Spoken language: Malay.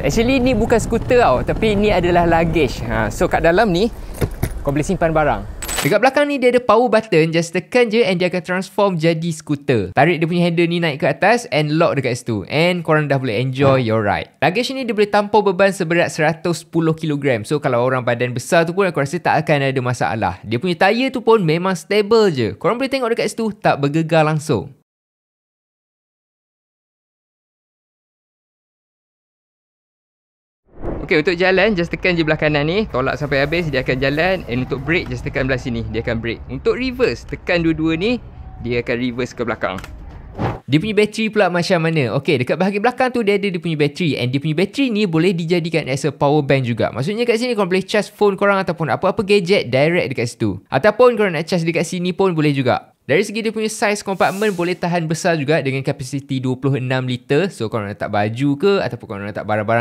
Actually ni bukan skuter tau Tapi ni adalah luggage ha, So kat dalam ni Kau boleh simpan barang Dekat belakang ni dia ada power button Just tekan je and dia akan transform jadi skuter Tarik dia punya handle ni naik ke atas And lock dekat situ And korang dah boleh enjoy ha. your ride Luggage ni dia boleh tampung beban seberat 110kg So kalau orang badan besar tu pun aku rasa tak akan ada masalah Dia punya tayar tu pun memang stable je Korang boleh tengok dekat situ tak bergegar langsung Okey, untuk jalan just tekan je belah kanan ni, tolak sampai habis dia akan jalan and untuk brake just tekan belah sini, dia akan brake. Untuk reverse, tekan dua-dua ni, dia akan reverse ke belakang. Dia punya bateri pula macam mana? Okey, dekat bahagian belakang tu dia ada dia punya bateri and dia punya bateri ni boleh dijadikan as a power bank juga. Maksudnya kat sini korang boleh charge phone kau orang ataupun apa-apa gadget direct dekat situ. Ataupun kau nak charge dekat sini pun boleh juga. Dari segi dia punya size compartment boleh tahan besar juga dengan kapasiti 26 liter. So kau nak letak baju ke ataupun kau nak letak barang-barang